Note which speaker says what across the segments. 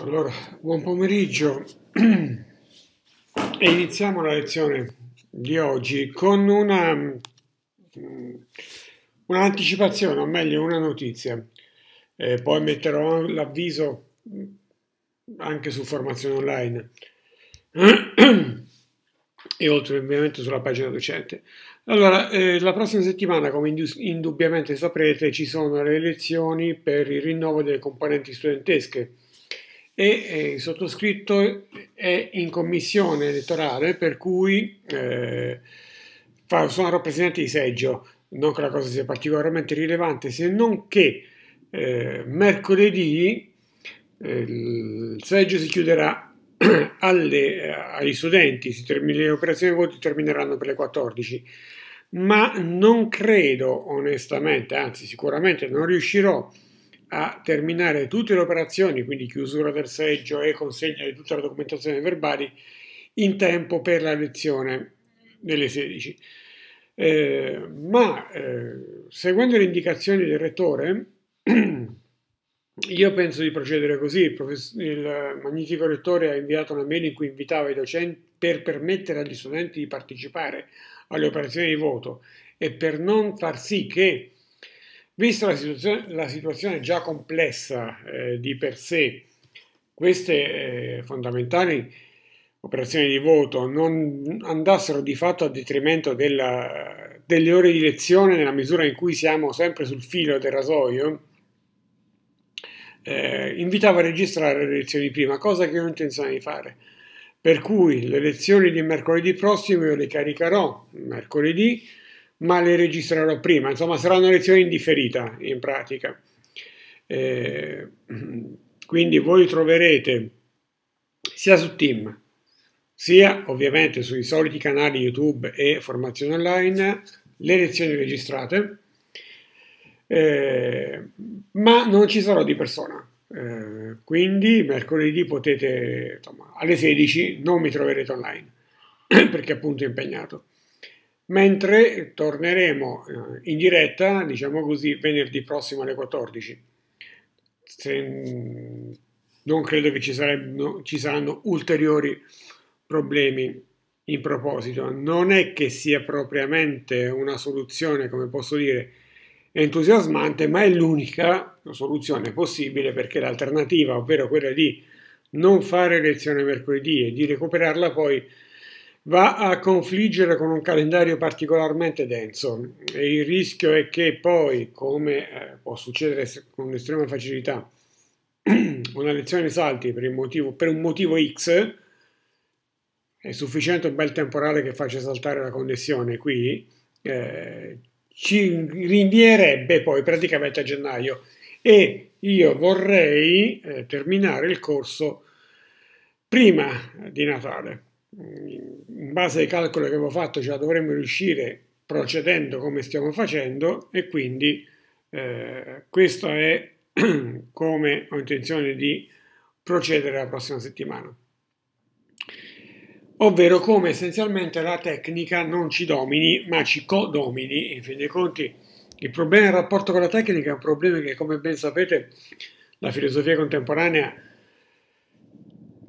Speaker 1: Allora, buon pomeriggio e iniziamo la lezione di oggi con una, mm, un'anticipazione, o meglio una notizia. Eh, poi metterò l'avviso mm, anche su formazione online e oltre ovviamente sulla pagina docente. Allora, eh, la prossima settimana, come indubbiamente saprete, ci sono le lezioni per il rinnovo delle componenti studentesche e eh, il sottoscritto è in commissione elettorale per cui eh, sono rappresentanti di seggio, non che la cosa sia particolarmente rilevante, se non che eh, mercoledì eh, il seggio si chiuderà alle, eh, agli studenti, termine, le operazioni di voto termineranno per le 14, ma non credo onestamente, anzi sicuramente non riuscirò a a terminare tutte le operazioni, quindi chiusura del seggio e consegna di tutta la documentazione verbali, in tempo per la lezione delle 16. Eh, ma eh, seguendo le indicazioni del rettore, io penso di procedere così. Il, il magnifico rettore ha inviato una mail in cui invitava i docenti per permettere agli studenti di partecipare alle operazioni di voto e per non far sì che Vista la situazione, la situazione già complessa eh, di per sé, queste eh, fondamentali operazioni di voto non andassero di fatto a detrimento della, delle ore di lezione nella misura in cui siamo sempre sul filo del rasoio, eh, invitava a registrare le lezioni prima, cosa che ho intenzione di fare. Per cui le lezioni di mercoledì prossimo io le caricherò mercoledì, ma le registrerò prima. Insomma, sarà una lezione indifferita in pratica. Eh, quindi voi troverete sia su Team, sia ovviamente sui soliti canali YouTube e formazione online le lezioni registrate, eh, ma non ci sarò di persona. Eh, quindi mercoledì potete, insomma, alle 16 non mi troverete online perché appunto è impegnato mentre torneremo eh, in diretta, diciamo così, venerdì prossimo alle 14. Se, mm, non credo che ci, sarebbero, ci saranno ulteriori problemi in proposito. Non è che sia propriamente una soluzione, come posso dire, entusiasmante, ma è l'unica soluzione possibile perché l'alternativa, ovvero quella di non fare lezione mercoledì e di recuperarla poi va a confliggere con un calendario particolarmente denso e il rischio è che poi, come eh, può succedere con estrema facilità, una lezione salti per, motivo, per un motivo X, è sufficiente un bel temporale che faccia saltare la connessione qui, eh, ci rinvierebbe poi praticamente a gennaio e io vorrei eh, terminare il corso prima di Natale in base ai calcoli che avevo fatto ce la dovremmo riuscire procedendo come stiamo facendo e quindi eh, questo è come ho intenzione di procedere la prossima settimana. Ovvero come essenzialmente la tecnica non ci domini ma ci codomini, in fin dei conti il problema del rapporto con la tecnica è un problema che come ben sapete la filosofia contemporanea,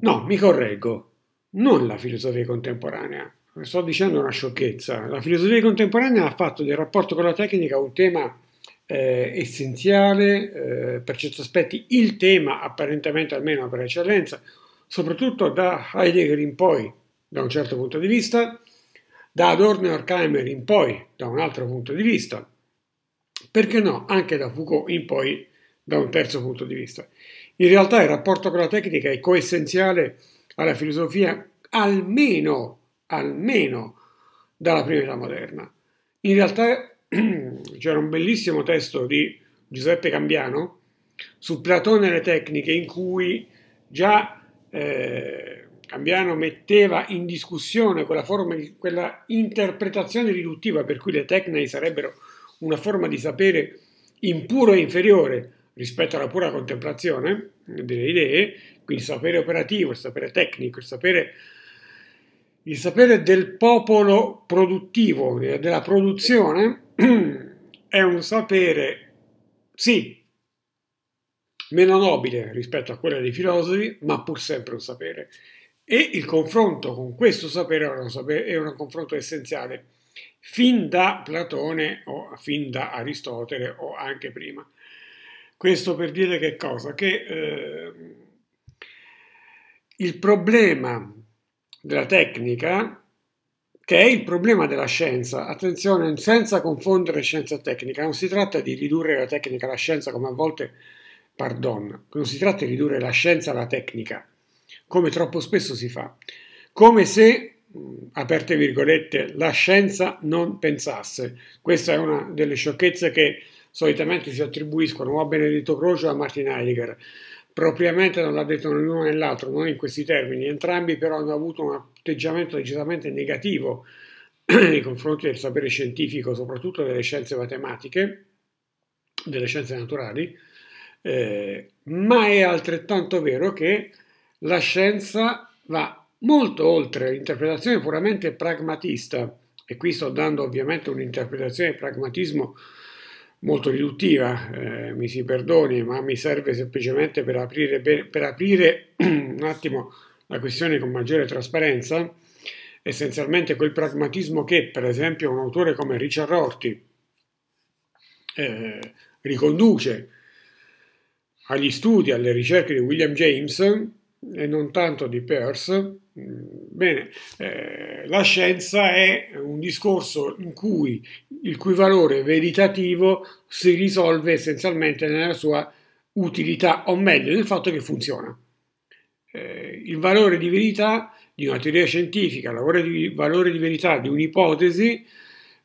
Speaker 1: no, mi correggo, non la filosofia contemporanea. Sto dicendo una sciocchezza. La filosofia contemporanea ha fatto del rapporto con la tecnica un tema eh, essenziale, eh, per certi aspetti il tema apparentemente almeno per eccellenza, soprattutto da Heidegger in poi, da un certo punto di vista, da Adorno e Horkheimer in poi, da un altro punto di vista, perché no, anche da Foucault in poi, da un terzo punto di vista. In realtà il rapporto con la tecnica è coessenziale alla filosofia almeno, almeno dalla prima età moderna. In realtà c'era un bellissimo testo di Giuseppe Cambiano su Platone e le tecniche in cui già eh, Cambiano metteva in discussione quella, forma quella interpretazione riduttiva per cui le tecniche sarebbero una forma di sapere impuro e inferiore rispetto alla pura contemplazione delle idee, quindi sapere operativo, il sapere tecnico, il sapere il sapere del popolo produttivo, eh, della produzione, è un sapere, sì, meno nobile rispetto a quello dei filosofi, ma pur sempre un sapere. E il confronto con questo sapere è un confronto essenziale, fin da Platone o fin da Aristotele o anche prima. Questo per dire che cosa? Che eh, il problema della tecnica, che è il problema della scienza. Attenzione, senza confondere scienza e tecnica, non si tratta di ridurre la tecnica alla scienza come a volte, pardon, non si tratta di ridurre la scienza alla tecnica, come troppo spesso si fa, come se, aperte virgolette, la scienza non pensasse. Questa è una delle sciocchezze che solitamente si attribuiscono o a Benedetto Croce o a Martin Heidegger propriamente non l'ha detto né l'uno né l'altro, non in questi termini, entrambi però hanno avuto un atteggiamento decisamente negativo nei confronti del sapere scientifico, soprattutto delle scienze matematiche, delle scienze naturali, eh, ma è altrettanto vero che la scienza va molto oltre l'interpretazione puramente pragmatista, e qui sto dando ovviamente un'interpretazione del pragmatismo molto riduttiva, eh, mi si perdoni, ma mi serve semplicemente per aprire, per aprire un attimo la questione con maggiore trasparenza, essenzialmente quel pragmatismo che, per esempio, un autore come Richard Rorty eh, riconduce agli studi, alle ricerche di William James e non tanto di Peirce, Mm, bene, eh, la scienza è un discorso in cui il cui valore veritativo si risolve essenzialmente nella sua utilità, o meglio, nel fatto che funziona. Eh, il valore di verità di una teoria scientifica, il valore di verità di un'ipotesi,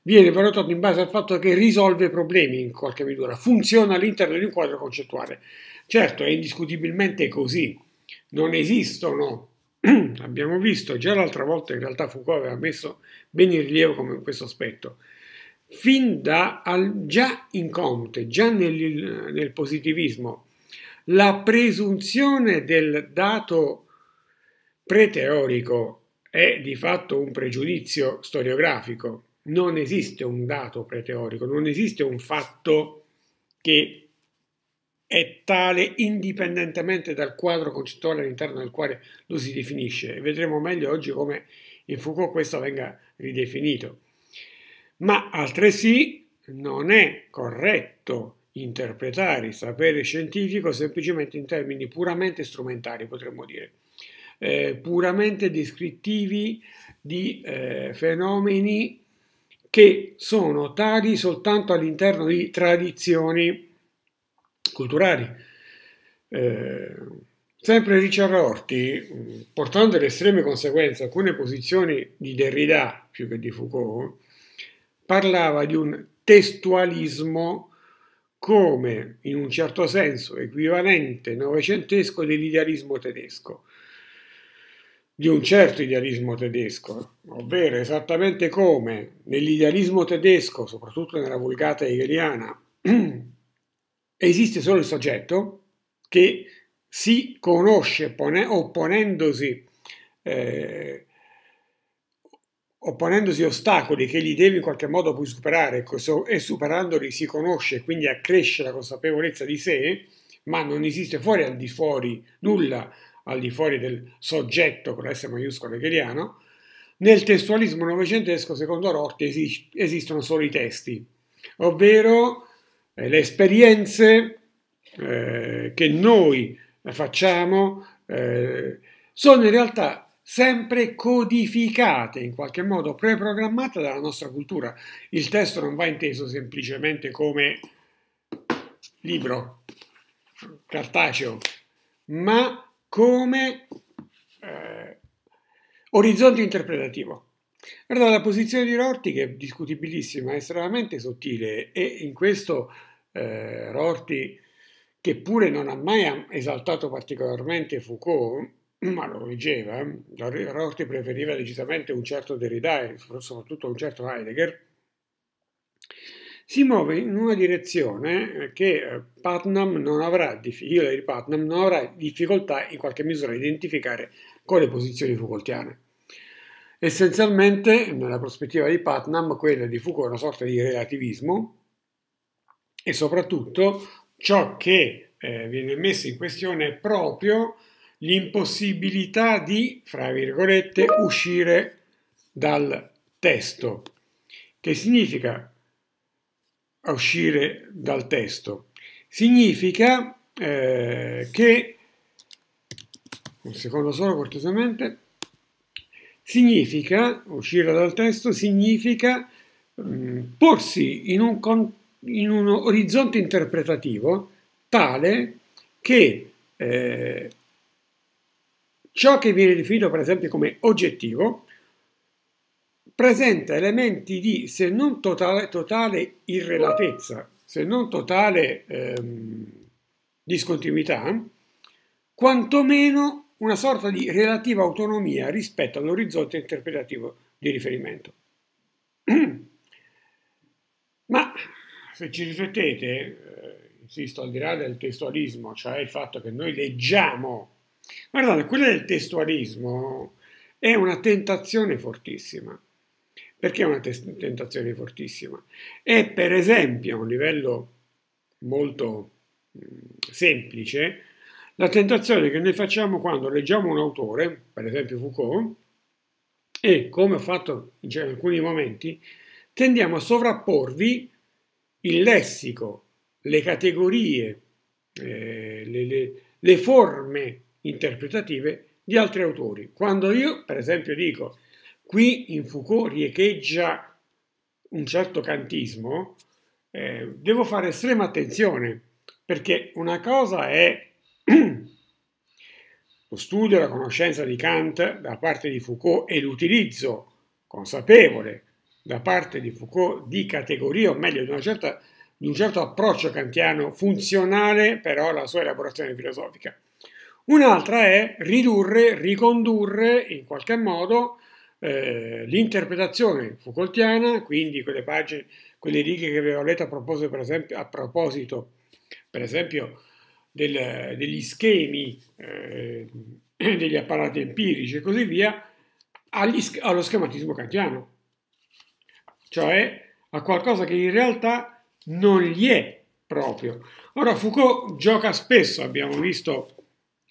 Speaker 1: viene valutato in base al fatto che risolve problemi in qualche misura, funziona all'interno di un quadro concettuale. Certo, è indiscutibilmente così, non esistono abbiamo visto, già l'altra volta in realtà Foucault aveva messo bene in rilievo come questo aspetto, fin da al, già in Comte, già nel, nel positivismo, la presunzione del dato preteorico è di fatto un pregiudizio storiografico. Non esiste un dato preteorico, non esiste un fatto che è tale indipendentemente dal quadro concettuale all'interno del quale lo si definisce vedremo meglio oggi come in Foucault questo venga ridefinito. Ma altresì non è corretto interpretare il sapere scientifico semplicemente in termini puramente strumentali, potremmo dire, eh, puramente descrittivi di eh, fenomeni che sono tali soltanto all'interno di tradizioni culturali. Eh, sempre Richard Rorty, portando alle estreme conseguenze alcune posizioni di Derrida più che di Foucault, parlava di un testualismo come, in un certo senso, equivalente novecentesco dell'idealismo tedesco di un certo idealismo tedesco, ovvero esattamente come nell'idealismo tedesco, soprattutto nella vulgata hegeliana, esiste solo il soggetto che si conosce pone, opponendosi, eh, opponendosi ostacoli che gli deve in qualche modo poi superare e superandoli si conosce, quindi accresce la consapevolezza di sé, ma non esiste fuori al di fuori nulla al di fuori del soggetto con la S maiuscola hegeliano, nel testualismo novecentesco, secondo Rotti, esistono solo i testi, ovvero eh, le esperienze eh, che noi facciamo eh, sono in realtà sempre codificate, in qualche modo preprogrammate dalla nostra cultura. Il testo non va inteso semplicemente come libro cartaceo, ma come eh, orizzonte interpretativo. Allora, la posizione di Rorti, che è discutibilissima, è estremamente sottile e in questo eh, Rorti, che pure non ha mai esaltato particolarmente Foucault, ma lo leggeva, eh, Rorti preferiva decisamente un certo Derrida e soprattutto un certo Heidegger, si muove in una direzione che eh, Putnam non avrà, Putnam non avrà difficoltà in qualche misura a identificare con le posizioni foucaultiane. Essenzialmente, nella prospettiva di Putnam, quella di Foucault è una sorta di relativismo e soprattutto ciò che eh, viene messo in questione è proprio l'impossibilità di, fra virgolette, uscire dal testo, che significa uscire dal testo? Significa eh, che, un secondo solo cortesemente, significa, uscire dal testo, significa mh, mm, porsi in un, con, in un, orizzonte interpretativo tale che eh, ciò che viene definito per esempio come oggettivo presenta elementi di, se non totale, totale irrelatezza, se non totale ehm, discontinuità, quantomeno una sorta di relativa autonomia rispetto all'orizzonte interpretativo di riferimento. Ma se ci riflettete, eh, insisto, al di là del testualismo, cioè il fatto che noi leggiamo, guardate, quella del testualismo è una tentazione fortissima. Perché è una te- tentazione fortissima? È per esempio a un livello molto mh, mm, semplice la tentazione che noi facciamo quando leggiamo un autore, per esempio Foucault, e come ho fatto in cioè, alcuni momenti, tendiamo a sovrapporvi il lessico, le categorie, eh, le, le, le forme interpretative di altri autori. Quando io, per esempio, dico qui in Foucault riecheggia un certo cantismo, eh, devo fare estrema attenzione perché una cosa è Lo studio e la conoscenza di Kant da parte di Foucault e l'utilizzo consapevole da parte di Foucault di categorie, o meglio di, certa, di un certo approccio kantiano funzionale però alla sua elaborazione filosofica. Un'altra è ridurre, ricondurre in qualche modo eh, l'interpretazione Foucaultiana, quindi quelle pagine, quelle righe che avevo letto a proposito, per esempio, a proposito, per esempio del, degli schemi, eh, degli apparati empirici e così via, agli, allo schematismo kantiano, cioè a qualcosa che in realtà non gli è proprio. Ora Foucault gioca spesso, abbiamo visto,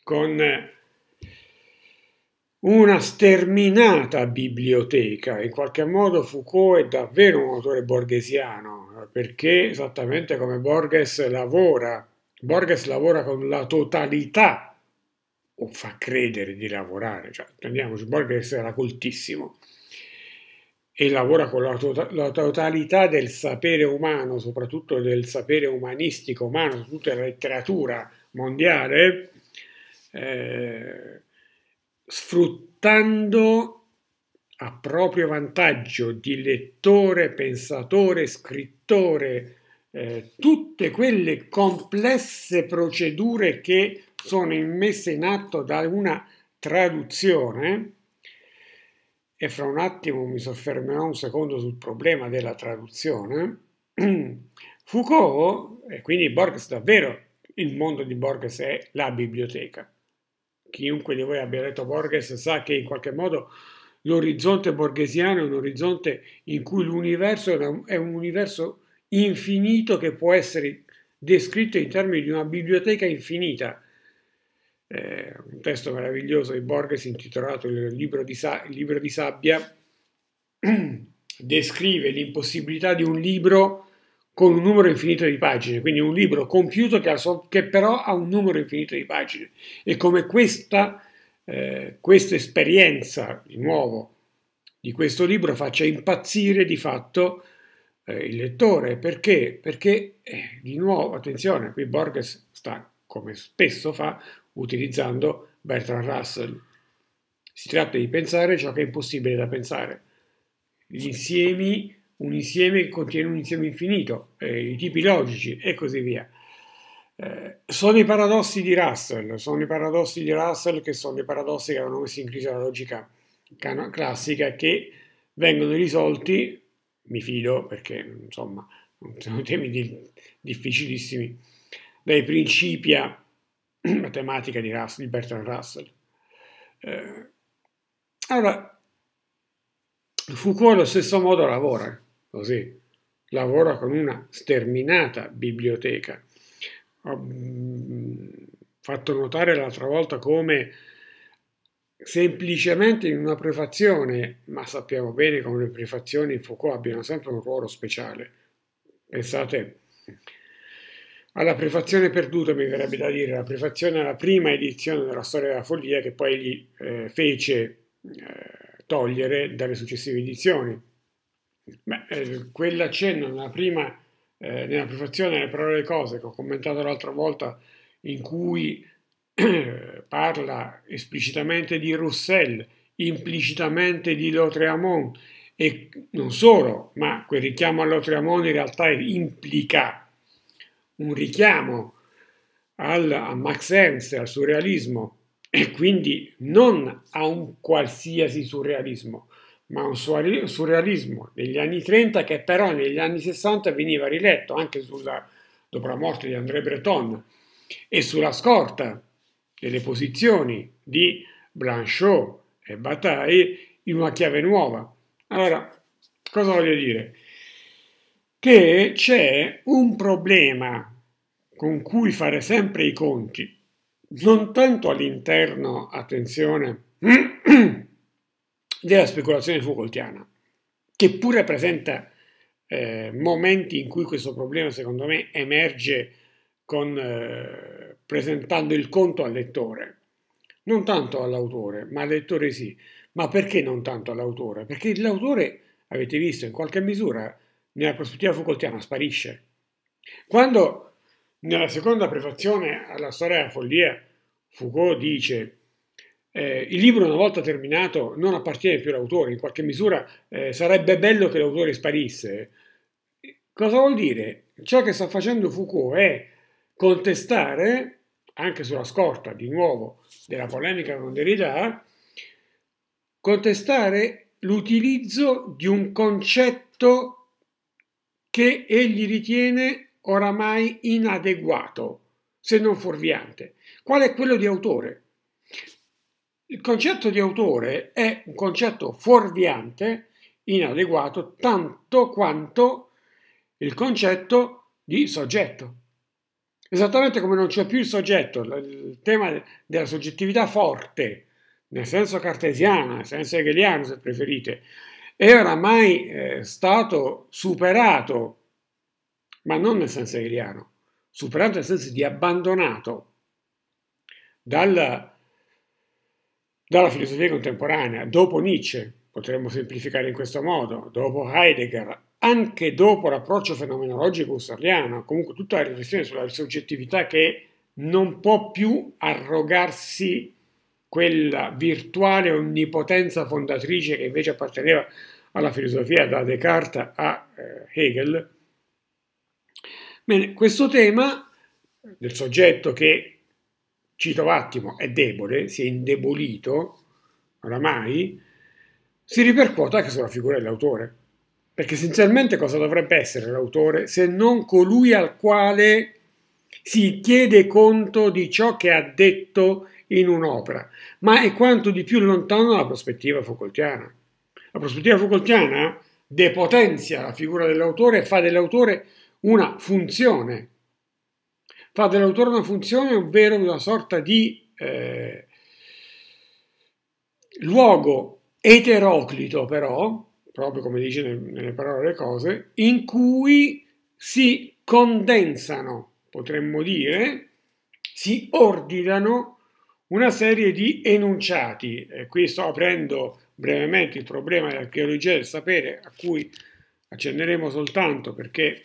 Speaker 1: con una sterminata biblioteca, in qualche modo Foucault è davvero un autore borghesiano, perché esattamente come Borges lavora Borges lavora con la totalità, o fa credere di lavorare, cioè, prendiamoci, Borges era coltissimo, e lavora con la, tota-, totalità del sapere umano, soprattutto del sapere umanistico umano, soprattutto della letteratura mondiale, eh, sfruttando a proprio vantaggio di lettore, pensatore, scrittore, eh, tutte quelle complesse procedure che sono immesse in atto da una traduzione, e fra un attimo mi soffermerò un secondo sul problema della traduzione, Foucault, e quindi Borges davvero, il mondo di Borges è la biblioteca. Chiunque di voi abbia letto Borges sa che in qualche modo l'orizzonte borghesiano è un orizzonte in cui l'universo è un universo infinito che può essere descritto in termini di una biblioteca infinita. Eh, un testo meraviglioso di Borges intitolato Il libro di, sa- il libro di sabbia descrive l'impossibilità di un libro con un numero infinito di pagine, quindi un libro compiuto che, so- che però ha un numero infinito di pagine e come questa, eh, questa esperienza di nuovo di questo libro faccia impazzire di fatto eh, il lettore. Perché? Perché, eh, di nuovo, attenzione, qui Borges sta, come spesso fa, utilizzando Bertrand Russell. Si tratta di pensare ciò che è impossibile da pensare. Gli insiemi, un insieme che contiene un insieme infinito, eh, i tipi logici e così via. Eh, sono i paradossi di Russell, sono i paradossi di Russell che sono i paradossi che avevano messo in crisi la logica classica che vengono risolti mi fido perché insomma sono temi di, difficilissimi, dai principi a matematica di, Russell, di Bertrand Russell. Eh, allora, Foucault allo stesso modo lavora così, lavora con una sterminata biblioteca. Ho mm, fatto notare l'altra volta come semplicemente in una prefazione, ma sappiamo bene come le prefazioni in Foucault abbiano sempre un ruolo speciale. Pensate alla prefazione perduta, mi verrebbe da dire, la prefazione alla prima edizione della storia della follia che poi gli eh, fece eh, togliere dalle successive edizioni. Beh, eh, quell'accenno nella prima, eh, nella prefazione alle parole e cose che ho commentato l'altra volta, in cui parla esplicitamente di Roussel, implicitamente di Lautréamont e non solo, ma quel richiamo a Lautréamont in realtà implica un richiamo al, a Max Ernst, al surrealismo e quindi non a un qualsiasi surrealismo, ma a un surrealismo degli anni 30 che però negli anni 60 veniva riletto anche sulla, dopo la morte di André Breton e sulla scorta delle posizioni di Blanchot e Bataille in una chiave nuova. Allora, cosa voglio dire? Che c'è un problema con cui fare sempre i conti, non tanto all'interno, attenzione, della speculazione Foucaultiana, che pure presenta eh, momenti in cui questo problema, secondo me, emerge con, eh, presentando il conto al lettore, non tanto all'autore, ma al lettore sì. Ma perché non tanto all'autore? Perché l'autore, avete visto, in qualche misura nella prospettiva Foucaultiana sparisce. Quando nella seconda prefazione alla storia della follia Foucault dice eh, il libro una volta terminato non appartiene più all'autore, in qualche misura eh, sarebbe bello che l'autore sparisse. Cosa vuol dire? Ciò che sta facendo Foucault è contestare, anche sulla scorta di nuovo della polemica con Derrida, contestare l'utilizzo di un concetto che egli ritiene oramai inadeguato, se non fuorviante. Qual è quello di autore? Il concetto di autore è un concetto fuorviante, inadeguato, tanto quanto il concetto di soggetto. Esattamente come non c'è più il soggetto, il tema della soggettività forte, nel senso cartesiano, nel senso hegeliano se preferite, è oramai eh, stato superato, ma non nel senso hegeliano, superato nel senso di abbandonato dalla, dalla filosofia contemporanea, dopo Nietzsche, potremmo semplificare in questo modo, dopo Heidegger, anche dopo l'approccio fenomenologico husserliano, comunque tutta la riflessione sulla soggettività che non può più arrogarsi quella virtuale onnipotenza fondatrice che invece apparteneva alla filosofia da Descartes a eh, Hegel. Bene, questo tema del soggetto che, cito un attimo, è debole, si è indebolito oramai, si ripercuota anche sulla figura dell'autore. Perché essenzialmente cosa dovrebbe essere l'autore se non colui al quale si chiede conto di ciò che ha detto in un'opera, ma è quanto di più lontano dalla prospettiva Foucaultiana. La prospettiva Foucaultiana depotenzia la figura dell'autore e fa dell'autore una funzione, fa dell'autore una funzione, ovvero una sorta di eh, luogo eteroclito però, proprio come dice nelle parole le cose, in cui si condensano, potremmo dire, si ordinano una serie di enunciati. E qui sto aprendo brevemente il problema dell'archeologia del sapere, a cui accenneremo soltanto perché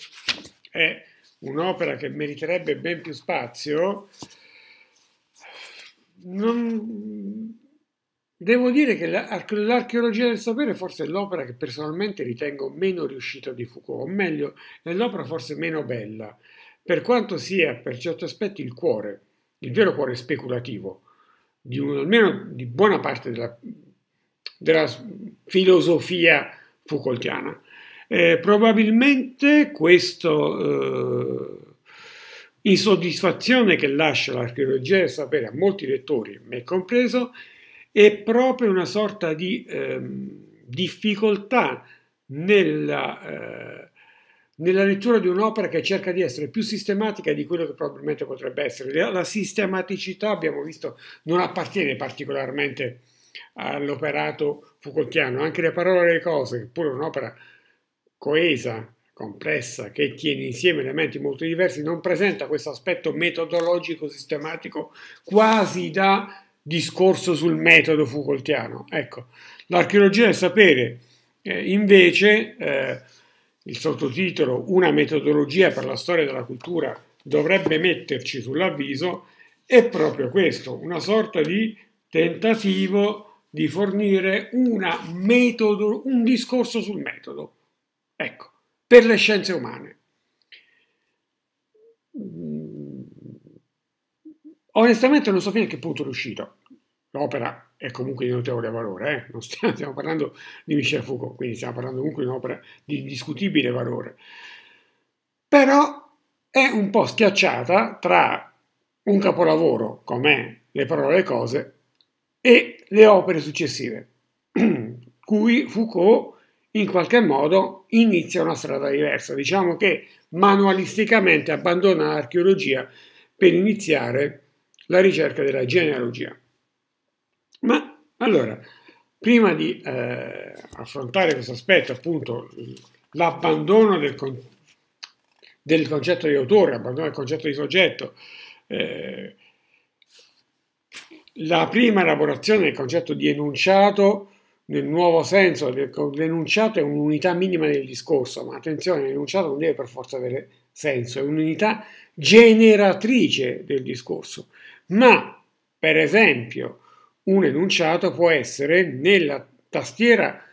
Speaker 1: è un'opera che meriterebbe ben più spazio. Non, Devo dire che l'archeologia del sapere forse è l'opera che personalmente ritengo meno riuscita di Foucault, o meglio, è l'opera forse meno bella, per quanto sia per certi aspetti il cuore, il vero cuore speculativo, di un, almeno di buona parte della, della filosofia Foucaultiana. Eh, probabilmente questa eh, insoddisfazione che lascia l'archeologia del sapere a molti lettori, me compreso, è proprio una sorta di eh, difficoltà nella, eh, nella, lettura di un'opera che cerca di essere più sistematica di quello che probabilmente potrebbe essere. La, sistematicità, abbiamo visto, non appartiene particolarmente all'operato Foucaultiano, anche le parole e le cose, che pure un'opera coesa, complessa, che tiene insieme elementi molto diversi, non presenta questo aspetto metodologico, sistematico, quasi da discorso sul metodo Foucaultiano. Ecco, l'archeologia del sapere, eh, invece, eh, il sottotitolo Una metodologia per la storia della cultura dovrebbe metterci sull'avviso, è proprio questo, una sorta di tentativo di fornire metodo, un discorso sul metodo, ecco, per le scienze umane. Mm. Onestamente non so fino a che punto è riuscito. L'opera è comunque di notevole valore, eh? non stiamo, parlando di Michel Foucault, quindi stiamo parlando comunque di un'opera di indiscutibile valore. Però è un po' schiacciata tra un capolavoro come Le parole e le cose e le opere successive, cui Foucault in qualche modo inizia una strada diversa. Diciamo che manualisticamente abbandona l'archeologia per iniziare la ricerca della genealogia. Ma allora, prima di eh, affrontare questo aspetto, appunto, l'abbandono del, con- del, concetto di autore, l'abbandono del concetto di soggetto, eh, la prima elaborazione del concetto di enunciato nel nuovo senso, l'enunciato è un'unità minima del discorso, ma attenzione, l'enunciato non deve per forza avere senso, è un'unità generatrice del discorso. Ma, per esempio, un enunciato può essere nella tastiera,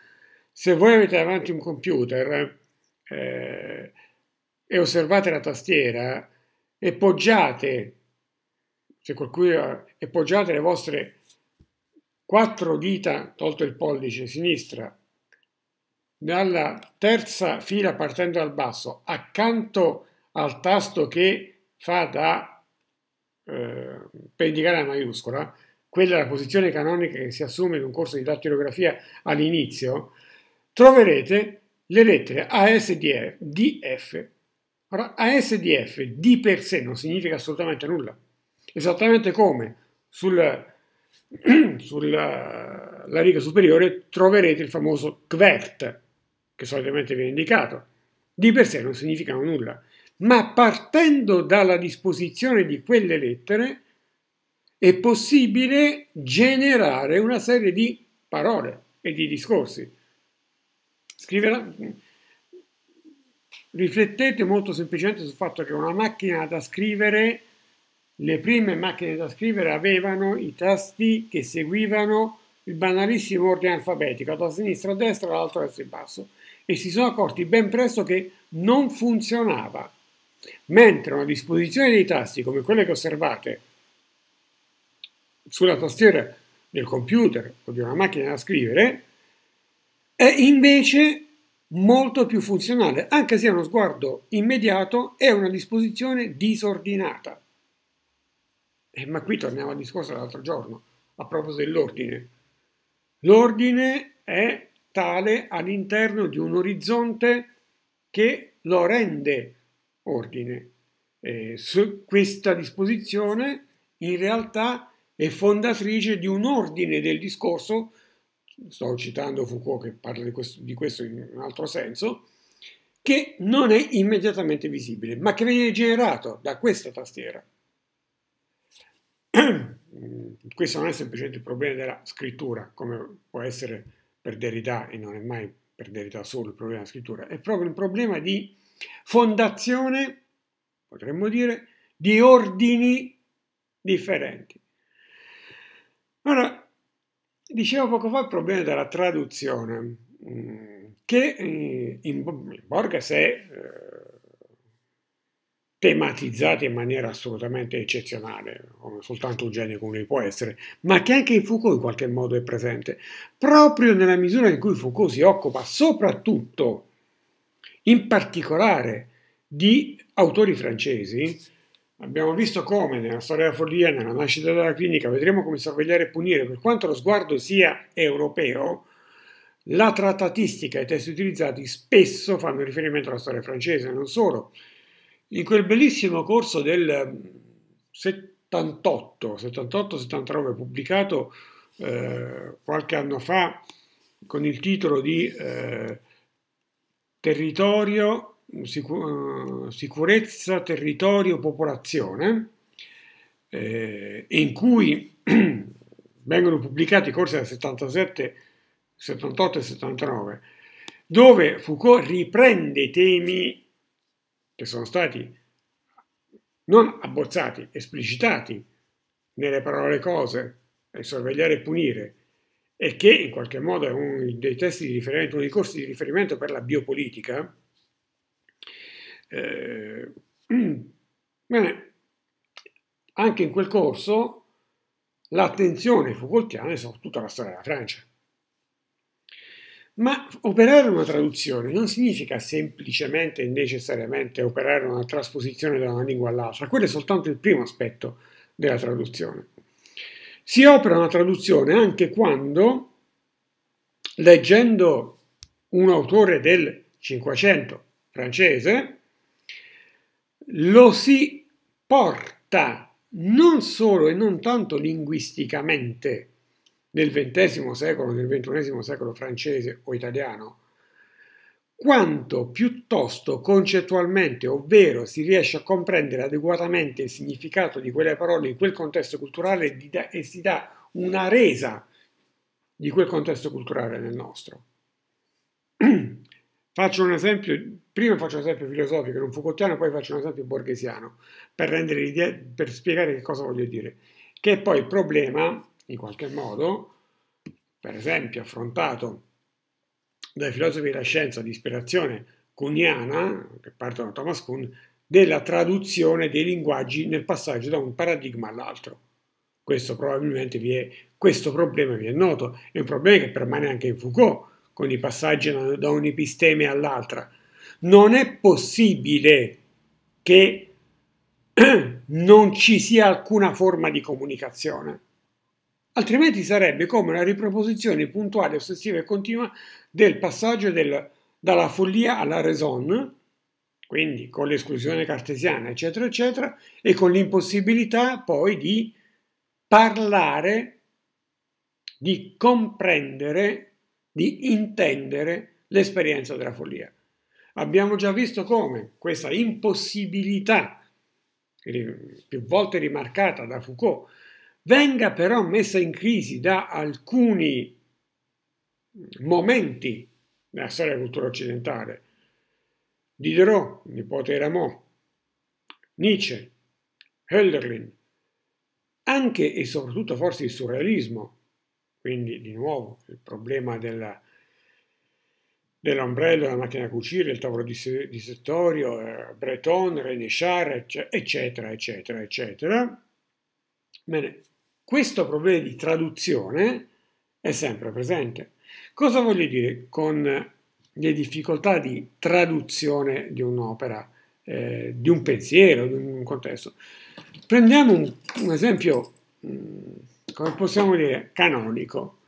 Speaker 1: se voi avete davanti un computer eh, e osservate la tastiera e poggiate, se qualcuno, e poggiate le vostre quattro dita, tolto il pollice sinistra, dalla terza fila partendo dal basso, accanto al tasto che fa da eh, per indicare la maiuscola, quella è la posizione canonica che si assume in un corso di dattilografia all'inizio, troverete le lettere ASDF, DF. Ora, ASDF di per sé non significa assolutamente nulla, esattamente come sulla, sulla riga superiore troverete il famoso QVERT, che solitamente viene indicato. Di per sé non significano nulla, ma partendo dalla disposizione di quelle lettere è possibile generare una serie di parole e di discorsi. Scriverà, riflettete molto semplicemente sul fatto che una macchina da scrivere, le prime macchine da scrivere avevano i tasti che seguivano il banalissimo ordine alfabetico, da sinistra a destra, dall'alto verso il basso, e si sono accorti ben presto che non funzionava. Mentre una disposizione dei tasti come quelle che osservate sulla tastiera del computer o di una macchina da scrivere, è invece molto più funzionale, anche se ha uno sguardo immediato e una disposizione disordinata. Eh, ma qui torniamo al discorso dell'altro giorno, a proposito dell'ordine. L'ordine è tale all'interno di un orizzonte che lo rende ordine. Eh, questa disposizione in realtà è e fondatrice di un ordine del discorso, sto citando Foucault che parla di questo, di questo in un altro senso, che non è immediatamente visibile, ma che viene generato da questa tastiera. questo non è semplicemente il problema della scrittura, come può essere per Derrida, e non è mai per Derrida solo il problema della scrittura, è proprio un problema di fondazione, potremmo dire, di ordini differenti. Ora, dicevo poco fa il problema della traduzione, mm, che eh, in Borges è eh, tematizzata in maniera assolutamente eccezionale, come soltanto un genio come lui può essere, ma che anche in Foucault in qualche modo è presente, proprio nella misura in cui Foucault si occupa soprattutto, in particolare, di autori francesi, Abbiamo visto come nella storia della follia, nella nascita della clinica, vedremo come sorvegliare e punire, per quanto lo sguardo sia europeo, la trattatistica e i testi utilizzati spesso fanno riferimento alla storia francese, non solo. In quel bellissimo corso del 78, 79 pubblicato eh, qualche anno fa con il titolo di eh, Territorio sicur- sicurezza, territorio, popolazione, eh, in cui vengono pubblicati i corsi del 77, 78 e 79, dove Foucault riprende i temi che sono stati non abbozzati, esplicitati nelle parole cose, sorvegliare e punire, e che in qualche modo è uno dei testi di riferimento, uno dei corsi di riferimento per la biopolitica, eh, bene, anche in quel corso l'attenzione fu coltiana soprattutto la storia della Francia. Ma operare una traduzione non significa semplicemente e necessariamente operare una trasposizione da una lingua all'altra, quello è soltanto il primo aspetto della traduzione. Si opera una traduzione anche quando, leggendo un autore del Cinquecento francese, lo si porta non solo e non tanto linguisticamente nel XX secolo, nel XXI secolo francese o italiano, quanto piuttosto concettualmente, ovvero si riesce a comprendere adeguatamente il significato di quelle parole in quel contesto culturale e si dà una resa di quel contesto culturale nel nostro. Faccio un esempio prima faccio un esempio filosofico, un Foucaultiano, poi faccio un esempio borghesiano, per, rendere l'idea, per spiegare che cosa voglio dire. Che poi il problema, in qualche modo, per esempio affrontato dai filosofi della scienza di ispirazione cuniana, che partono da Thomas Kuhn, della traduzione dei linguaggi nel passaggio da un paradigma all'altro. Questo probabilmente vi è, questo problema vi è noto, è un problema che permane anche in Foucault, con i passaggi da un'episteme all'altra non è possibile che non ci sia alcuna forma di comunicazione. Altrimenti sarebbe come una riproposizione puntuale, ossessiva e continua del passaggio del, dalla follia alla raison, quindi con l'esclusione cartesiana, eccetera, eccetera, e con l'impossibilità poi di parlare, di comprendere, di intendere l'esperienza della follia. Abbiamo già visto come questa impossibilità, più volte rimarcata da Foucault, venga però messa in crisi da alcuni momenti della storia della cultura occidentale. Diderot, nipote Rameau, Nietzsche, Hölderlin, anche e soprattutto forse il surrealismo, quindi di nuovo il problema della dell'ombrello, la macchina da cucire, il tavolo di, di settorio, eh, Breton, René Char, eccetera, eccetera, eccetera. Bene, questo problema di traduzione è sempre presente. Cosa voglio dire con le difficoltà di traduzione di un'opera, eh, di un pensiero, di un contesto? Prendiamo un, un esempio, mh, mm, come possiamo dire, canonico,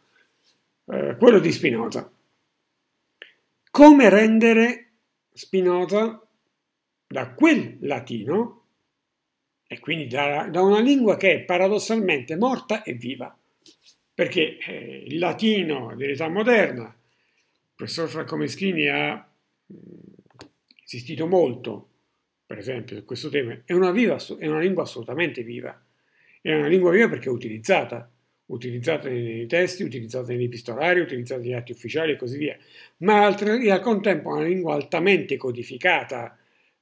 Speaker 1: eh, quello di Spinoza. Come rendere Spinoza da quel latino e quindi da, da, una lingua che è paradossalmente morta e viva, perché eh, il latino dell'età moderna, il professor Franco Meschini ha mh, mm, insistito molto, per esempio, su questo tema, è una, viva, è una lingua assolutamente viva, è una lingua viva perché è utilizzata, utilizzate nei testi, utilizzate nei pistolari, utilizzate negli atti ufficiali e così via, ma al, al contempo una lingua altamente codificata.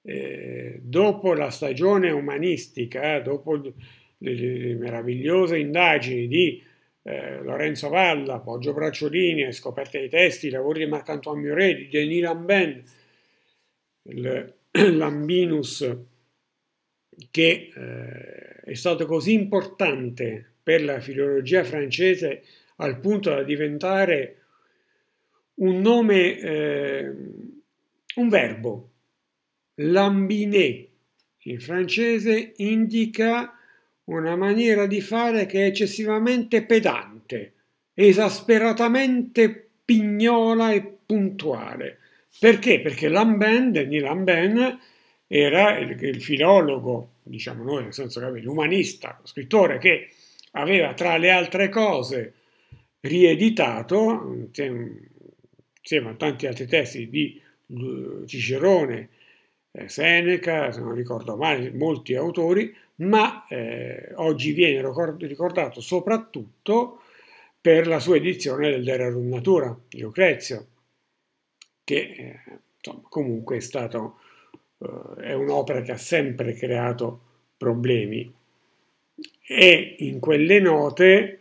Speaker 1: Eh, dopo la stagione umanistica, dopo le, le, le meravigliose indagini di eh, Lorenzo Valla, Poggio Bracciolini, scoperte dei testi, i lavori di Marc-Antoine Muret, di Denis Lambin, l'Ambinus, che eh, è stato così importante per la filologia francese al punto da diventare un nome, eh, un verbo. Lambiné in francese indica una maniera di fare che è eccessivamente pedante, esasperatamente pignola e puntuale. Perché? Perché Lambin, Denis Lambin, era il, il filologo, diciamo noi, nel senso che l'umanista, lo scrittore che aveva tra le altre cose rieditato, insieme a tanti altri testi di eh, Cicerone, eh, Seneca, se non ricordo male, molti autori, ma eh, oggi viene ricordato soprattutto per la sua edizione del Derarum Natura di Lucrezio, che eh, insomma, comunque è, stato, eh, è un'opera che ha sempre creato problemi e in quelle note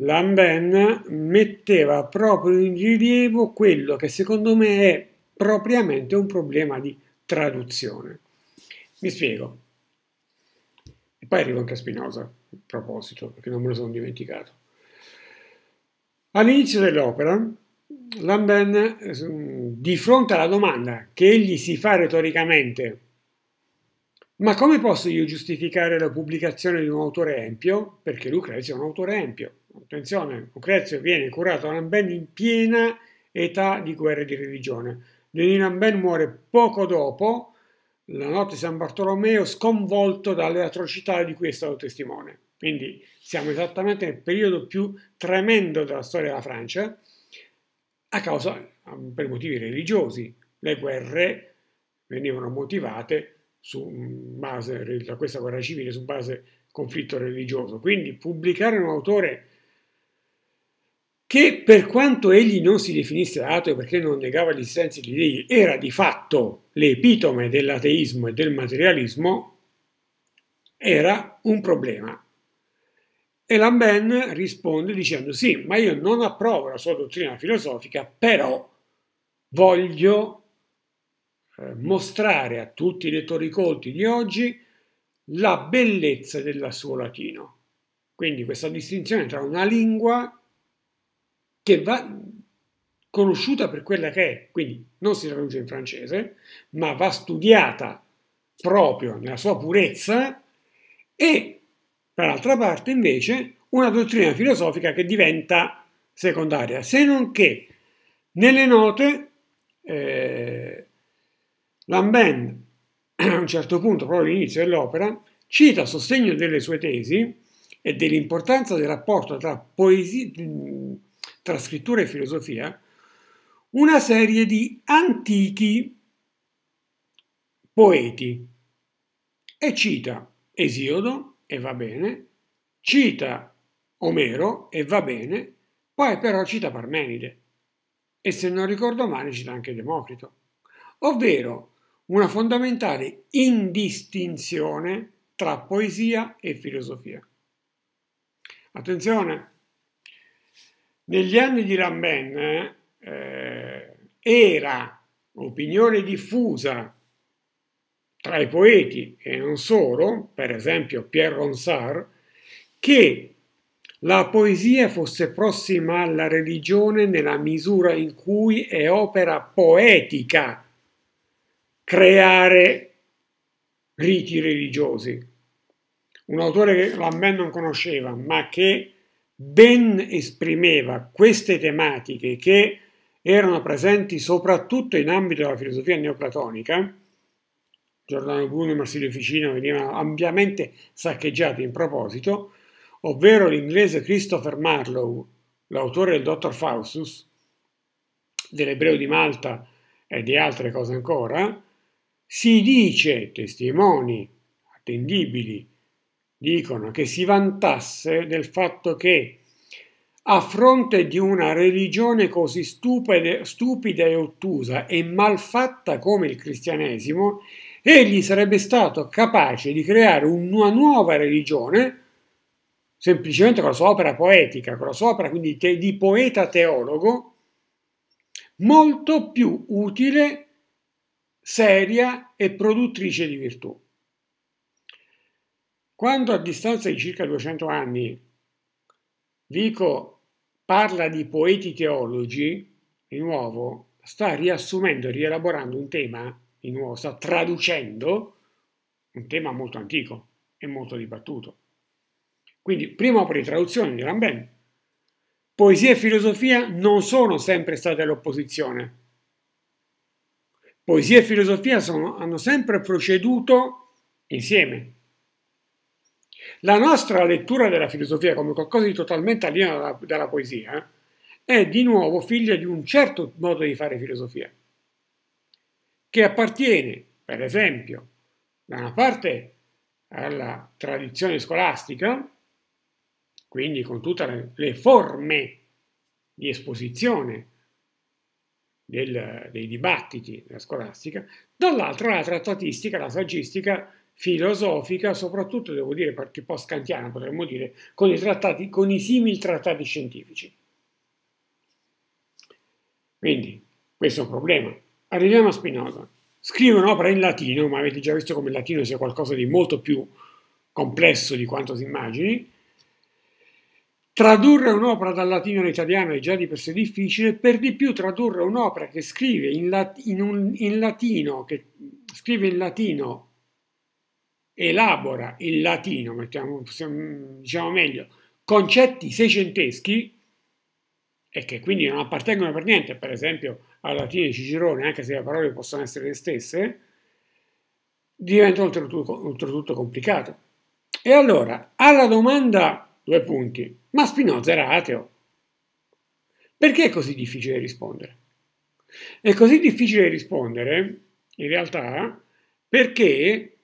Speaker 1: Lambert metteva proprio in rilievo quello che secondo me è propriamente un problema di traduzione. Mi spiego. E poi arrivo anche a Spinoza, a proposito, perché non me lo sono dimenticato. All'inizio dell'opera, Lambert, eh, di fronte alla domanda che egli si fa retoricamente ma come posso io giustificare la pubblicazione di un autore empio? Perché Lucrezio è un autore empio. Attenzione, Lucrezio viene curato da Lamben in piena età di guerra di religione. Denis Lamben muore poco dopo, la notte di San Bartolomeo, sconvolto dalle atrocità di cui è stato testimone. Quindi siamo esattamente nel periodo più tremendo della storia della Francia, a causa, per motivi religiosi. Le guerre venivano motivate su base, da questa guerra civile su base conflitto religioso. Quindi pubblicare un autore che per quanto egli non si definisse ateo perché non negava l'esistenza di dei, era di fatto l'epitome dell'ateismo e del materialismo, era un problema. E Lamben risponde dicendo sì, ma io non approvo la sua dottrina filosofica, però voglio eh, mostrare a tutti i lettori colti di oggi la bellezza del suo latino. Quindi questa distinzione tra una lingua che va conosciuta per quella che è, quindi non si traduce in francese, ma va studiata proprio nella sua purezza e dall'altra parte invece una dottrina filosofica che diventa secondaria, se non che nelle note Lambert, a un certo punto, proprio all'inizio dell'opera, cita a sostegno delle sue tesi e dell'importanza del rapporto tra, poesia, tra scrittura e filosofia una serie di antichi poeti e cita Esiodo e va bene, cita Omero e va bene, poi però cita Parmenide e se non ricordo male cita anche Democrito. Ovvero una fondamentale indistinzione tra poesia e filosofia. Attenzione, negli anni di Ramen eh, era opinione diffusa tra i poeti e non solo, per esempio Pierre Ronsard, che la poesia fosse prossima alla religione nella misura in cui è opera poetica creare riti religiosi. Un autore che a me non conosceva, ma che ben esprimeva queste tematiche che erano presenti soprattutto in ambito della filosofia neoplatonica, Giordano Bruno e Marsilio Ficino venivano ampiamente saccheggiati in proposito, ovvero l'inglese Christopher Marlowe, l'autore del Dottor Faustus, dell'ebreo di Malta e di altre cose ancora, si dice, testimoni attendibili dicono, che si vantasse del fatto che a fronte di una religione così stupide, stupida e ottusa e malfatta come il cristianesimo, egli sarebbe stato capace di creare una nuova religione, semplicemente con la sua opera poetica, con la sua opera quindi te, di poeta teologo, molto più utile seria e produttrice di virtù. Quando a distanza di circa 200 anni Vico parla di poeti teologi, di nuovo sta riassumendo e rielaborando un tema, di nuovo sta traducendo un tema molto antico e molto dibattuto. Quindi, prima opera di traduzione di Rambem. Poesia e filosofia non sono sempre state all'opposizione Poesia e filosofia sono, hanno sempre proceduto insieme. La nostra lettura della filosofia come qualcosa di totalmente alieno dalla, dalla poesia eh, è di nuovo figlia di un certo modo di fare filosofia, che appartiene, per esempio, da una parte alla tradizione scolastica, quindi con tutte le, le forme di esposizione del, dei dibattiti della scolastica, dall'altra la trattatistica, la saggistica filosofica, soprattutto devo dire perché post-kantiana potremmo dire, con i, trattati, con i simili trattati scientifici. Quindi, questo è un problema. Arriviamo a Spinoza. Scrive un'opera in latino, ma avete già visto come il latino sia qualcosa di molto più complesso di quanto si immagini, Tradurre un'opera dal latino all'italiano è già di per sé difficile, per di più tradurre un'opera che scrive in, lat- in, un, in latino, che scrive in latino, elabora in latino, mettiamo, diciamo meglio, concetti seicenteschi e che quindi non appartengono per niente, per esempio, al latino di Cicerone, anche se le parole possono essere le stesse, diventa oltretutto, oltretutto complicato. E allora, alla domanda Due punti. Ma Spinoza era ateo. Perché è così difficile rispondere? È così difficile rispondere, in realtà, perché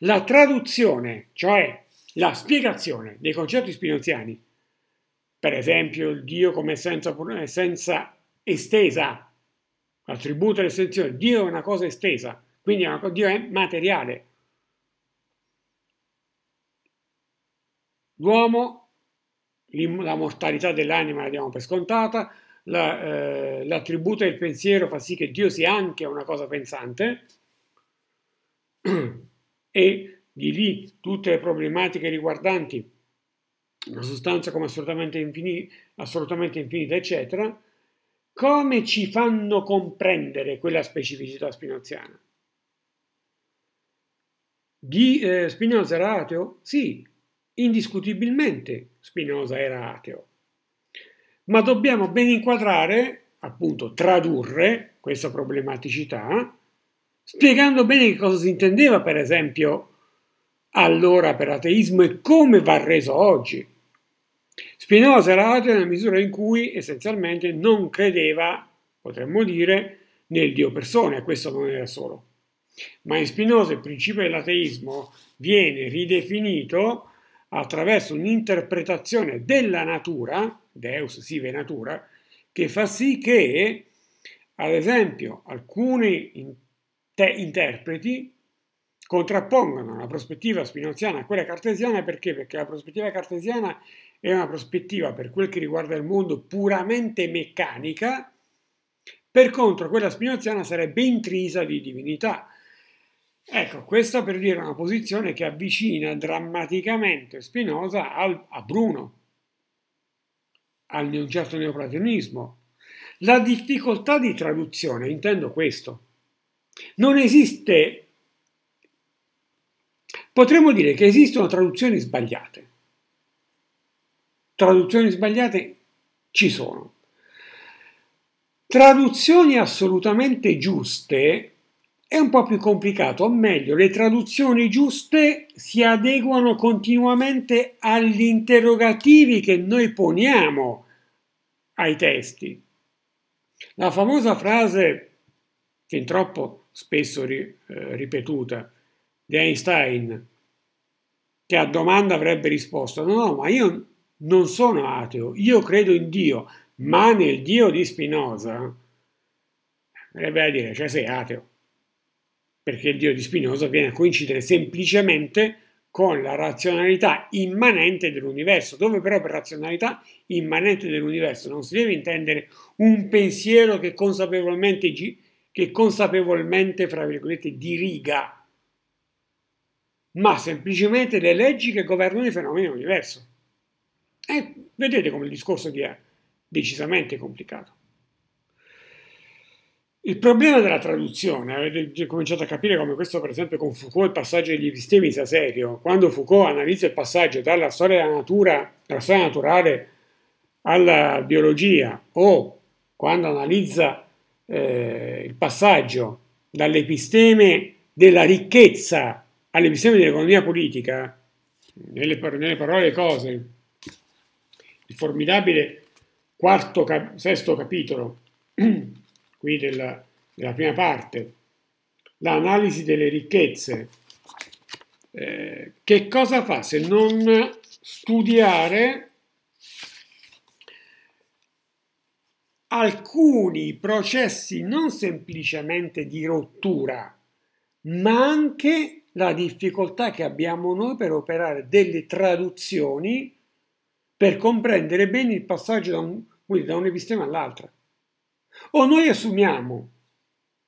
Speaker 1: la traduzione, cioè la spiegazione dei concetti spinoziani, per esempio il Dio come essenza, essenza estesa, attributo all'estensione, Dio è una cosa estesa, quindi è una, Dio è materiale. L'uomo la mortalità dell'anima la diamo per scontata, la, eh, l'attributo del pensiero fa sì che Dio sia anche una cosa pensante e di lì tutte le problematiche riguardanti la sostanza come assolutamente, infini, assolutamente infinita, eccetera, come ci fanno comprendere quella specificità spinoziana? Di, eh, Spinoza era ateo? Sì, Indiscutibilmente Spinoza era ateo, ma dobbiamo ben inquadrare, appunto tradurre questa problematicità, spiegando bene che cosa si intendeva per esempio allora per ateismo e come va reso oggi. Spinoza era ateo nella misura in cui essenzialmente non credeva, potremmo dire, nel Dio persone, questo non era solo. Ma in Spinoza il principio dell'ateismo viene ridefinito attraverso un'interpretazione della natura, Deus sive natura, che fa sì che, ad esempio, alcuni in interpreti contrappongano la prospettiva spinoziana a quella cartesiana perché? Perché la prospettiva cartesiana è una prospettiva per quel che riguarda il mondo puramente meccanica, per contro quella spinoziana sarebbe intrisa di divinità, Ecco, questa per dire una posizione che avvicina drammaticamente Spinoza al, a Bruno, al un certo neoplatonismo. La difficoltà di traduzione, intendo questo. Non esiste, potremmo dire che esistono traduzioni sbagliate. Traduzioni sbagliate ci sono. Traduzioni assolutamente giuste è un po' più complicato, o meglio, le traduzioni giuste si adeguano continuamente agli interrogativi che noi poniamo ai testi. La famosa frase, fin troppo spesso ri, eh, ripetuta, di Einstein, che a domanda avrebbe risposto, no, no, ma io non sono ateo, io credo in Dio, ma nel Dio di Spinoza, verrebbe a dire, cioè sei ateo perché il Dio di Spinoza viene a coincidere semplicemente con la razionalità immanente dell'universo, dove però per razionalità immanente dell'universo non si deve intendere un pensiero che consapevolmente, che consapevolmente fra virgolette, diriga, ma semplicemente le leggi che governano i fenomeni dell'universo. E vedete come il discorso è decisamente complicato. Il problema della traduzione, avete cominciato a capire come questo per esempio con Foucault il passaggio degli epistemi sia serio, quando Foucault analizza il passaggio dalla storia della natura, dalla storia naturale alla biologia o quando analizza eh, il passaggio dall'episteme della ricchezza all'episteme dell'economia politica, nelle, par- nelle parole cose, il formidabile quarto cap- sesto capitolo qui della, della prima parte, l'analisi delle ricchezze. Eh, che cosa fa se non studiare alcuni processi non semplicemente di rottura, ma anche la difficoltà che abbiamo noi per operare delle traduzioni per comprendere bene il passaggio da un, da un epistema all'altra. O noi assumiamo,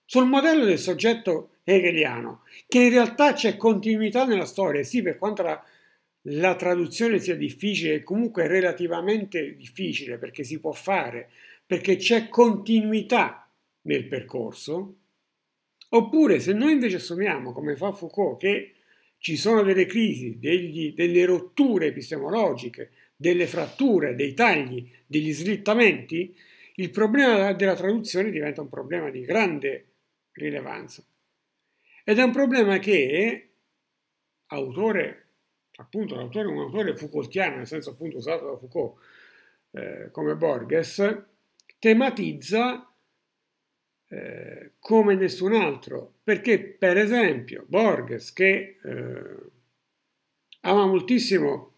Speaker 1: sul modello del soggetto hegeliano, che in realtà c'è continuità nella storia, sì, per quanto la, la traduzione sia difficile, comunque relativamente difficile, perché si può fare, perché c'è continuità nel percorso, oppure se noi invece assumiamo, come fa Foucault, che ci sono delle crisi, degli, delle rotture epistemologiche, delle fratture, dei tagli, degli slittamenti, il problema della traduzione diventa un problema di grande rilevanza. Ed è un problema che autore, appunto l'autore è un autore Foucaultiano, nel senso appunto usato da Foucault eh, come Borges, tematizza eh, come nessun altro, perché per esempio Borges che eh, ama moltissimo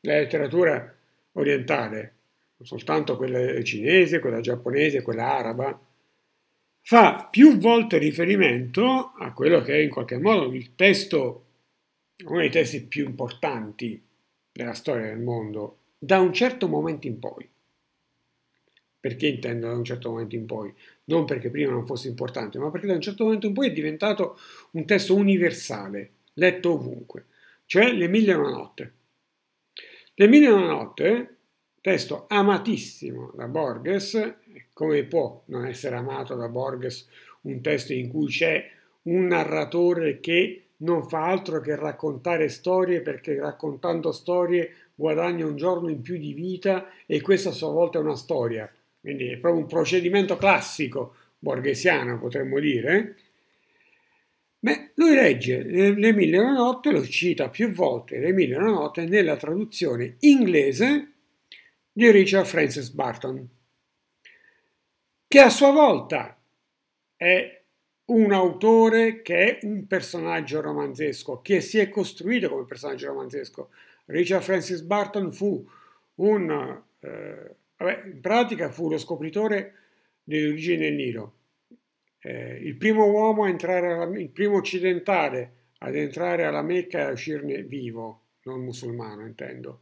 Speaker 1: la letteratura orientale, soltanto quella cinese, quella giapponese, quella araba, fa più volte riferimento a quello che è in qualche modo il testo, uno dei testi più importanti della storia del mondo, da un certo momento in poi. Perché intendo da un certo momento in poi? Non perché prima non fosse importante, ma perché da un certo momento in poi è diventato un testo universale, letto ovunque, cioè Le mille e una notte. Le mille e una notte testo amatissimo da Borges, come può non essere amato da Borges un testo in cui c'è un narratore che non fa altro che raccontare storie perché raccontando storie guadagna un giorno in più di vita e questa a sua volta è una storia. Quindi è proprio un procedimento classico borghesiano, potremmo dire. Beh, lui legge Le Mille e una notte, lo cita più volte, Le Mille e una notte nella traduzione inglese di Richard Francis Barton, che a sua volta è un autore che è un personaggio romanzesco, che si è costruito come personaggio romanzesco. Richard Francis Barton fu un, eh, vabbè, in pratica fu lo scopritore delle origini del Nilo, eh, il primo uomo a entrare, alla, il primo occidentale ad entrare alla Mecca e a uscirne vivo, non musulmano intendo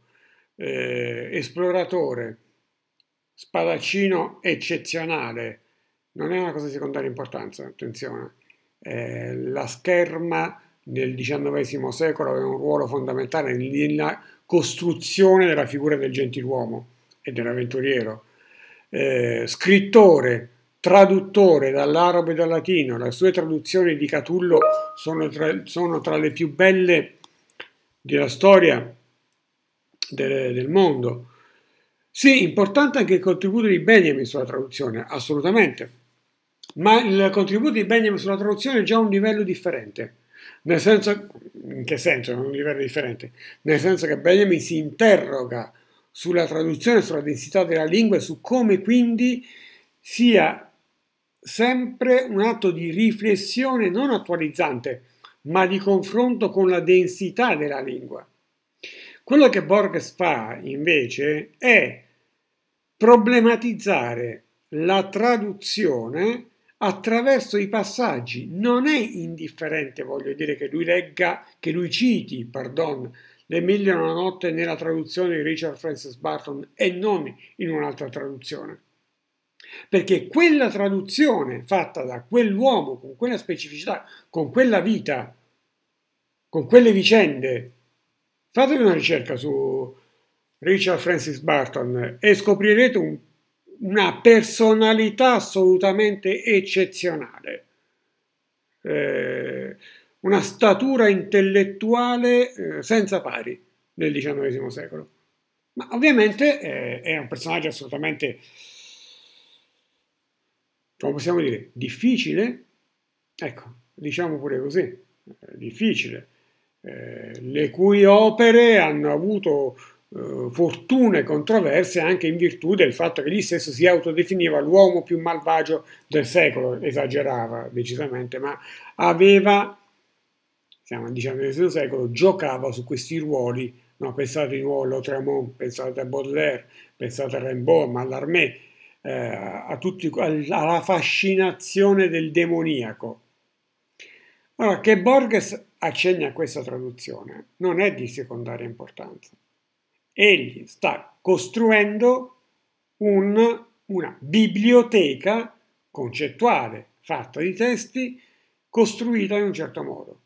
Speaker 1: eh, esploratore, spadaccino eccezionale, non è una cosa di secondaria importanza, attenzione. Eh, la scherma nel XIX secolo aveva un ruolo fondamentale nella costruzione della figura del gentiluomo e dell'avventuriero. Eh, scrittore, traduttore dall'arabo e dal latino, le sue traduzioni di Catullo sono tra, sono tra le più belle della storia del, del mondo. Sì, importante anche il contributo di Benjamin sulla traduzione, assolutamente, ma il contributo di Benjamin sulla traduzione è già un livello differente. Nel senso, in che senso un livello differente? Nel senso che Benjamin si interroga sulla traduzione, sulla densità della lingua e su come quindi sia sempre un atto di riflessione non attualizzante, ma di confronto con la densità della lingua. Quello che Borges fa invece è problematizzare la traduzione attraverso i passaggi. Non è indifferente, voglio dire, che lui legga, che lui citi, pardon, le mille e una notte nella traduzione di Richard Francis Barton e non in un'altra traduzione. Perché quella traduzione fatta da quell'uomo, con quella specificità, con quella vita, con quelle vicende, Fatevi una ricerca su Richard Francis Barton e scoprirete un, una personalità assolutamente eccezionale, eh, una statura intellettuale eh, senza pari del XIX secolo. Ma ovviamente eh, è un personaggio assolutamente, come possiamo dire, difficile, ecco, diciamo pure così, eh, difficile eh, le cui opere hanno avuto eh, fortune controverse anche in virtù del fatto che lui stesso si autodefiniva l'uomo più malvagio del secolo, esagerava decisamente, ma aveva, siamo al XIX secolo, giocava su questi ruoli, no? pensate di nuovo a Lautrémont, pensate a Baudelaire, pensate a Rimbaud, Mallarmé, eh, a tutti, alla fascinazione del demoniaco. Allora, che Borges accenna questa traduzione non è di secondaria importanza. Egli sta costruendo un, una biblioteca concettuale fatta di testi costruita in un certo modo.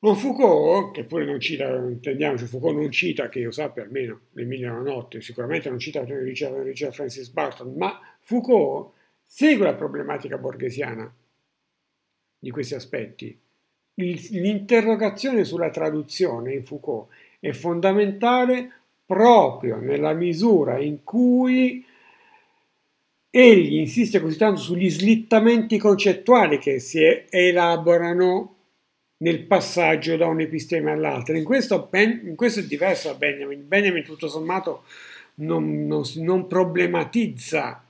Speaker 1: Ma Foucault, che pure non cita, intendiamoci, Foucault non cita, che io sappia almeno, l'Emilia la notte, sicuramente non cita la ricetta Francis Barton, ma Foucault segue la problematica borghesiana di questi aspetti L'interrogazione sulla traduzione in Foucault è fondamentale proprio nella misura in cui egli insiste così tanto sugli slittamenti concettuali che si elaborano nel passaggio da un episteme all'altro. In, in questo, è diverso da Benjamin. Benjamin tutto sommato non, non, non problematizza,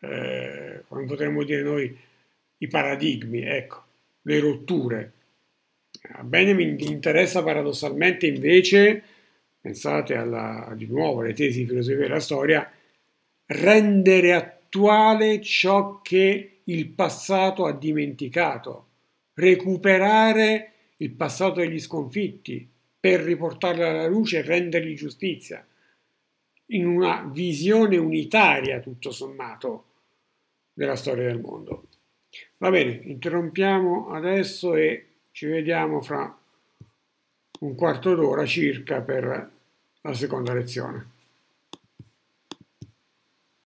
Speaker 1: eh, come potremmo dire noi, i paradigmi, ecco, le rotture a Benjamin interessa paradossalmente invece, pensate alla, di nuovo alle tesi di filosofia della storia, rendere attuale ciò che il passato ha dimenticato, recuperare il passato degli sconfitti per riportarlo alla luce e rendergli giustizia, in una visione unitaria tutto sommato della storia del mondo. Va bene, interrompiamo adesso e ci vediamo fra un quarto d'ora circa per la seconda lezione.